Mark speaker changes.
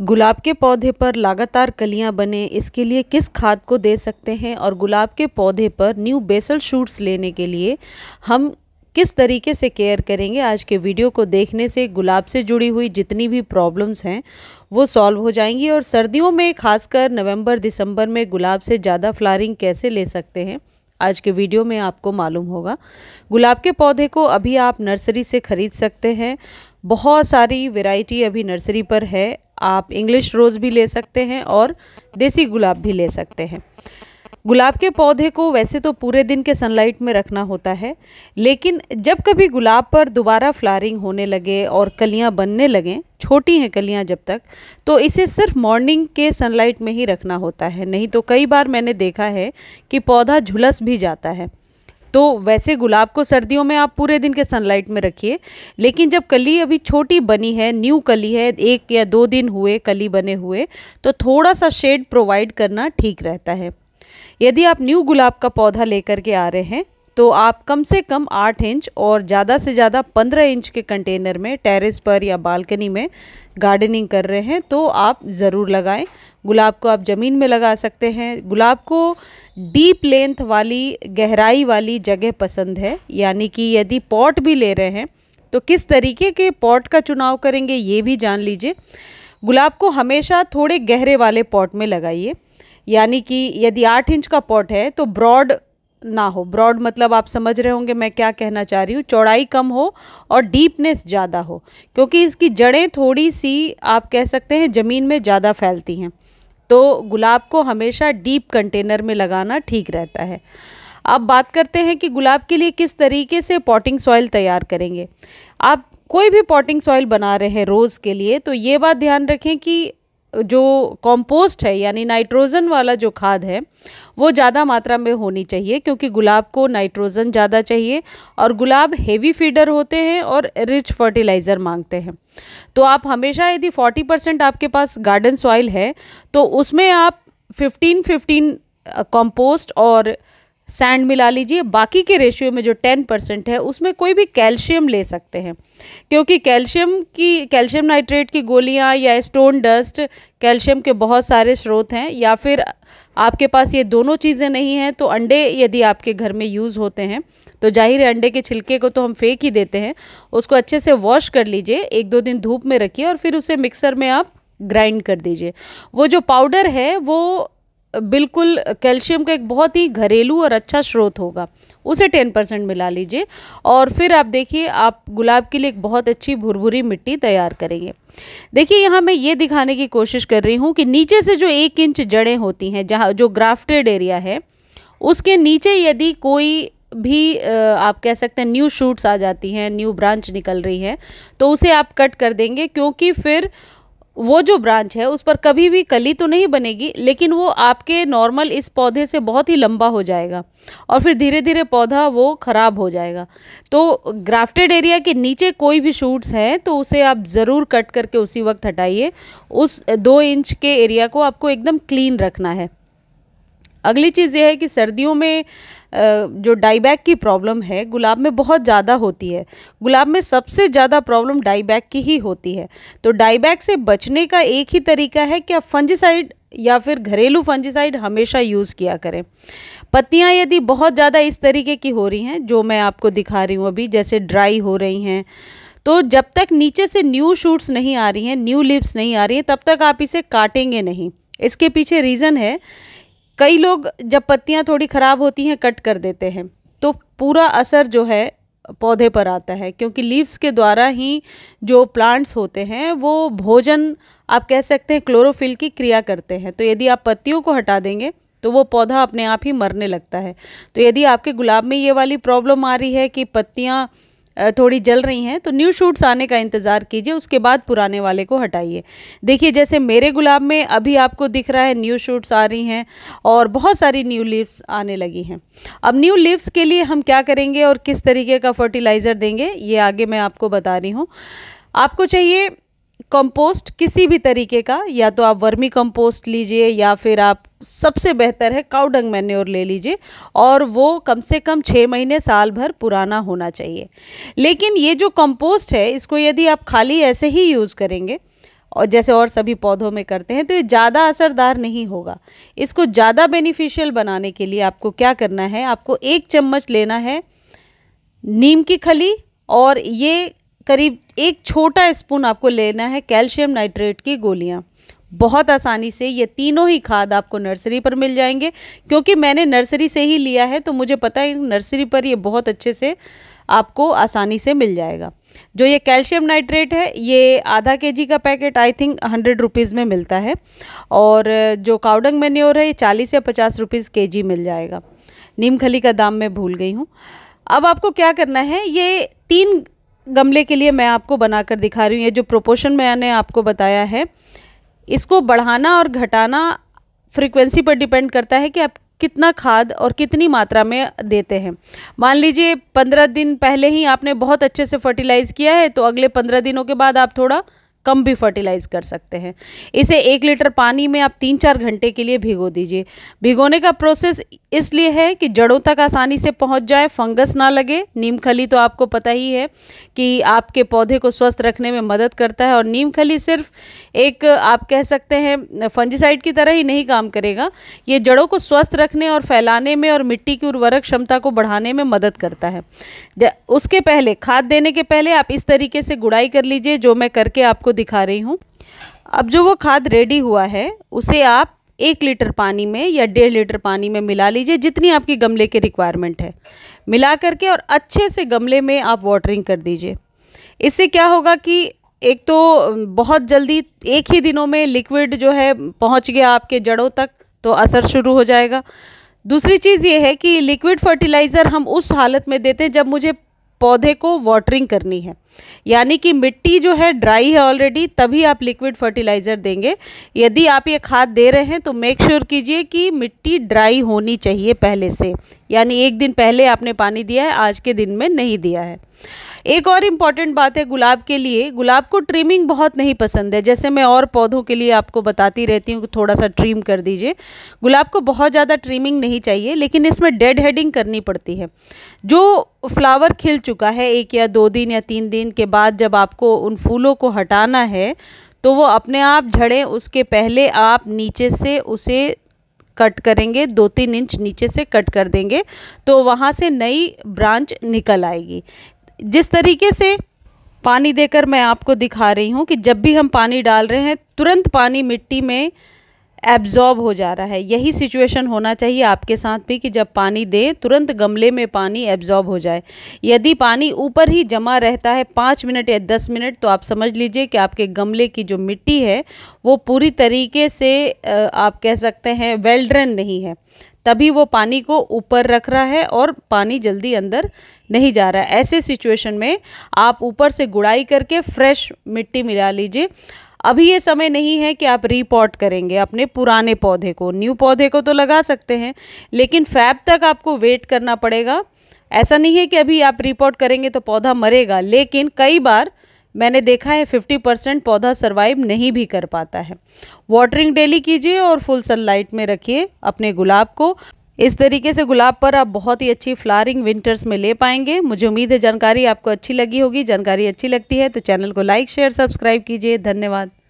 Speaker 1: गुलाब के पौधे पर लगातार कलियां बने इसके लिए किस खाद को दे सकते हैं और गुलाब के पौधे पर न्यू बेसल शूट्स लेने के लिए हम किस तरीके से केयर करेंगे आज के वीडियो को देखने से गुलाब से जुड़ी हुई जितनी भी प्रॉब्लम्स हैं वो सॉल्व हो जाएंगी और सर्दियों में खासकर नवंबर दिसंबर में गुलाब से ज़्यादा फ्लारिंग कैसे ले सकते हैं आज के वीडियो में आपको मालूम होगा गुलाब के पौधे को अभी आप नर्सरी से ख़रीद सकते हैं बहुत सारी वैरायटी अभी नर्सरी पर है आप इंग्लिश रोज़ भी ले सकते हैं और देसी गुलाब भी ले सकते हैं गुलाब के पौधे को वैसे तो पूरे दिन के सनलाइट में रखना होता है लेकिन जब कभी गुलाब पर दोबारा फ्लारिंग होने लगे और कलियां बनने लगें छोटी हैं कलियां जब तक तो इसे सिर्फ मॉर्निंग के सनलाइट में ही रखना होता है नहीं तो कई बार मैंने देखा है कि पौधा झुलस भी जाता है तो वैसे गुलाब को सर्दियों में आप पूरे दिन के सनलाइट में रखिए लेकिन जब कली अभी छोटी बनी है न्यू कली है एक या दो दिन हुए कली बने हुए तो थोड़ा सा शेड प्रोवाइड करना ठीक रहता है यदि आप न्यू गुलाब का पौधा लेकर के आ रहे हैं तो आप कम से कम आठ इंच और ज़्यादा से ज़्यादा पंद्रह इंच के कंटेनर में टेरेस पर या बालकनी में गार्डनिंग कर रहे हैं तो आप ज़रूर लगाएं गुलाब को आप ज़मीन में लगा सकते हैं गुलाब को डीप लेंथ वाली गहराई वाली जगह पसंद है यानी कि यदि पॉट भी ले रहे हैं तो किस तरीके के पॉट का चुनाव करेंगे ये भी जान लीजिए गुलाब को हमेशा थोड़े गहरे वाले पॉट में लगाइए यानी कि यदि आठ इंच का पॉट है तो ब्रॉड ना हो ब्रॉड मतलब आप समझ रहे होंगे मैं क्या कहना चाह रही हूँ चौड़ाई कम हो और डीपनेस ज़्यादा हो क्योंकि इसकी जड़ें थोड़ी सी आप कह सकते हैं ज़मीन में ज़्यादा फैलती हैं तो गुलाब को हमेशा डीप कंटेनर में लगाना ठीक रहता है अब बात करते हैं कि गुलाब के लिए किस तरीके से पॉटिंग सॉइल तैयार करेंगे आप कोई भी पॉटिंग सॉइल बना रहे हैं रोज़ के लिए तो ये बात ध्यान रखें कि जो कॉम्पोस्ट है यानी नाइट्रोजन वाला जो खाद है वो ज़्यादा मात्रा में होनी चाहिए क्योंकि गुलाब को नाइट्रोजन ज़्यादा चाहिए और गुलाब हेवी फीडर होते हैं और रिच फर्टिलाइज़र मांगते हैं तो आप हमेशा यदि 40 परसेंट आपके पास गार्डन सॉइल है तो उसमें आप 15 15 कॉम्पोस्ट और सैंड मिला लीजिए बाकी के रेशियो में जो टेन परसेंट है उसमें कोई भी कैल्शियम ले सकते हैं क्योंकि कैल्शियम की कैल्शियम नाइट्रेट की गोलियां या स्टोन डस्ट कैल्शियम के बहुत सारे स्रोत हैं या फिर आपके पास ये दोनों चीज़ें नहीं हैं तो अंडे यदि आपके घर में यूज़ होते हैं तो जाहिर है अंडे के छिलके को तो हम फेंक ही देते हैं उसको अच्छे से वॉश कर लीजिए एक दो दिन धूप में रखिए और फिर उसे मिक्सर में आप ग्राइंड कर दीजिए वो जो पाउडर है वो बिल्कुल कैल्शियम का एक बहुत ही घरेलू और अच्छा स्रोत होगा उसे टेन परसेंट मिला लीजिए और फिर आप देखिए आप गुलाब के लिए एक बहुत अच्छी भुरभुरी मिट्टी तैयार करेंगे देखिए यहाँ मैं ये दिखाने की कोशिश कर रही हूँ कि नीचे से जो एक इंच जड़ें होती हैं जहाँ जो ग्राफ्टेड एरिया है उसके नीचे यदि कोई भी आप कह सकते हैं न्यू शूट्स आ जाती हैं न्यू ब्रांच निकल रही है तो उसे आप कट कर देंगे क्योंकि फिर वो जो ब्रांच है उस पर कभी भी कली तो नहीं बनेगी लेकिन वो आपके नॉर्मल इस पौधे से बहुत ही लंबा हो जाएगा और फिर धीरे धीरे पौधा वो ख़राब हो जाएगा तो ग्राफ्टेड एरिया के नीचे कोई भी शूट्स हैं तो उसे आप ज़रूर कट करके उसी वक्त हटाइए उस दो इंच के एरिया को आपको एकदम क्लीन रखना है अगली चीज़ ये है कि सर्दियों में जो डाईबैक की प्रॉब्लम है गुलाब में बहुत ज़्यादा होती है गुलाब में सबसे ज़्यादा प्रॉब्लम डाईबैक की ही होती है तो डाईबैक से बचने का एक ही तरीका है कि आप फंजिसाइड या फिर घरेलू फंजिसाइड हमेशा यूज़ किया करें पत्तियाँ यदि बहुत ज़्यादा इस तरीके की हो रही हैं जो मैं आपको दिखा रही हूँ अभी जैसे ड्राई हो रही हैं तो जब तक नीचे से न्यू शूट्स नहीं आ रही हैं न्यू लिप्स नहीं आ रही हैं तब तक आप इसे काटेंगे नहीं इसके पीछे रीज़न है कई लोग जब पत्तियाँ थोड़ी ख़राब होती हैं कट कर देते हैं तो पूरा असर जो है पौधे पर आता है क्योंकि लीव्स के द्वारा ही जो प्लांट्स होते हैं वो भोजन आप कह सकते हैं क्लोरोफिल की क्रिया करते हैं तो यदि आप पत्तियों को हटा देंगे तो वो पौधा अपने आप ही मरने लगता है तो यदि आपके गुलाब में ये वाली प्रॉब्लम आ रही है कि पत्तियाँ थोड़ी जल रही हैं तो न्यू शूट्स आने का इंतज़ार कीजिए उसके बाद पुराने वाले को हटाइए देखिए जैसे मेरे गुलाब में अभी आपको दिख रहा है न्यू शूट्स आ रही हैं और बहुत सारी न्यू लीव्स आने लगी हैं अब न्यू लीव्स के लिए हम क्या करेंगे और किस तरीके का फर्टिलाइज़र देंगे ये आगे मैं आपको बता रही हूँ आपको चाहिए कंपोस्ट किसी भी तरीके का या तो आप वर्मी कंपोस्ट लीजिए या फिर आप सबसे बेहतर है काउडंग मैन्योर ले लीजिए और वो कम से कम छः महीने साल भर पुराना होना चाहिए लेकिन ये जो कंपोस्ट है इसको यदि आप खाली ऐसे ही यूज़ करेंगे और जैसे और सभी पौधों में करते हैं तो ये ज़्यादा असरदार नहीं होगा इसको ज़्यादा बेनिफिशियल बनाने के लिए आपको क्या करना है आपको एक चम्मच लेना है नीम की खली और ये करीब एक छोटा स्पून आपको लेना है कैल्शियम नाइट्रेट की गोलियाँ बहुत आसानी से ये तीनों ही खाद आपको नर्सरी पर मिल जाएंगे क्योंकि मैंने नर्सरी से ही लिया है तो मुझे पता है नर्सरी पर ये बहुत अच्छे से आपको आसानी से मिल जाएगा जो ये कैल्शियम नाइट्रेट है ये आधा के जी का packet I think hundred rupees में मिलता है और जो काउडंग मेन्योर है ये चालीस या पचास रुपीज़ के जी मिल जाएगा नीम खली का दाम मैं भूल गई हूँ अब आपको क्या करना है ये तीन गमले के लिए मैं आपको बनाकर दिखा रही हूँ ये जो प्रोपोर्शन मैंने आपको बताया है इसको बढ़ाना और घटाना फ्रीक्वेंसी पर डिपेंड करता है कि आप कितना खाद और कितनी मात्रा में देते हैं मान लीजिए पंद्रह दिन पहले ही आपने बहुत अच्छे से फर्टिलाइज़ किया है तो अगले पंद्रह दिनों के बाद आप थोड़ा कम भी फर्टिलाइज़ कर सकते हैं इसे एक लीटर पानी में आप तीन चार घंटे के लिए भिगो दीजिए भिगोने का प्रोसेस इसलिए है कि जड़ों तक आसानी से पहुंच जाए फंगस ना लगे नीम खली तो आपको पता ही है कि आपके पौधे को स्वस्थ रखने में मदद करता है और नीम खली सिर्फ एक आप कह सकते हैं फंजिसाइड की तरह ही नहीं काम करेगा ये जड़ों को स्वस्थ रखने और फैलाने में और मिट्टी की उर्वरक क्षमता को बढ़ाने में मदद करता है उसके पहले खाद देने के पहले आप इस तरीके से गुड़ाई कर लीजिए जो मैं करके आपको दिखा रही हूँ अब जो वो खाद रेडी हुआ है उसे आप एक लीटर पानी में या डेढ़ लीटर पानी में मिला लीजिए जितनी आपकी गमले की रिक्वायरमेंट है मिला करके और अच्छे से गमले में आप वाटरिंग कर दीजिए इससे क्या होगा कि एक तो बहुत जल्दी एक ही दिनों में लिक्विड जो है पहुंच गया आपके जड़ों तक तो असर शुरू हो जाएगा दूसरी चीज़ ये है कि लिक्विड फर्टिलाइज़र हम उस हालत में देते हैं जब मुझे पौधे को वाटरिंग करनी है यानी कि मिट्टी जो है ड्राई है ऑलरेडी तभी आप लिक्विड फर्टिलाइज़र देंगे यदि आप ये खाद दे रहे हैं तो मेक श्योर sure कीजिए कि मिट्टी ड्राई होनी चाहिए पहले से यानी एक दिन पहले आपने पानी दिया है आज के दिन में नहीं दिया है एक और इम्पॉर्टेंट बात है गुलाब के लिए गुलाब को ट्रिमिंग बहुत नहीं पसंद है जैसे मैं और पौधों के लिए आपको बताती रहती हूँ कि थोड़ा सा ट्रिम कर दीजिए गुलाब को बहुत ज़्यादा ट्रिमिंग नहीं चाहिए लेकिन इसमें डेड हेडिंग करनी पड़ती है जो फ्लावर खिल चुका है एक या दो दिन या तीन दिन दिन के बाद जब आपको उन फूलों को हटाना है तो वो अपने आप झड़ें उसके पहले आप नीचे से उसे कट करेंगे दो तीन इंच नीचे से कट कर देंगे तो वहाँ से नई ब्रांच निकल आएगी जिस तरीके से पानी देकर मैं आपको दिखा रही हूँ कि जब भी हम पानी डाल रहे हैं तुरंत पानी मिट्टी में एब्जॉर्ब हो जा रहा है यही सिचुएशन होना चाहिए आपके साथ भी कि जब पानी दें तुरंत गमले में पानी एब्जॉर्ब हो जाए यदि पानी ऊपर ही जमा रहता है पाँच मिनट या दस मिनट तो आप समझ लीजिए कि आपके गमले की जो मिट्टी है वो पूरी तरीके से आप कह सकते हैं वेल्ड्रन नहीं है तभी वो पानी को ऊपर रख रहा है और पानी जल्दी अंदर नहीं जा रहा है ऐसे सिचुएशन में आप ऊपर से गुड़ाई करके फ्रेश मिट्टी मिला लीजिए अभी ये समय नहीं है कि आप रिपोर्ट करेंगे अपने पुराने पौधे को न्यू पौधे को तो लगा सकते हैं लेकिन फैब तक आपको वेट करना पड़ेगा ऐसा नहीं है कि अभी आप रिपोर्ट करेंगे तो पौधा मरेगा लेकिन कई बार मैंने देखा है 50 परसेंट पौधा सर्वाइव नहीं भी कर पाता है वाटरिंग डेली कीजिए और फुल सनलाइट में रखिए अपने गुलाब को इस तरीके से गुलाब पर आप बहुत ही अच्छी फ्लारिंग विंटर्स में ले पाएंगे मुझे उम्मीद है जानकारी आपको अच्छी लगी होगी जानकारी अच्छी लगती है तो चैनल को लाइक शेयर सब्सक्राइब कीजिए धन्यवाद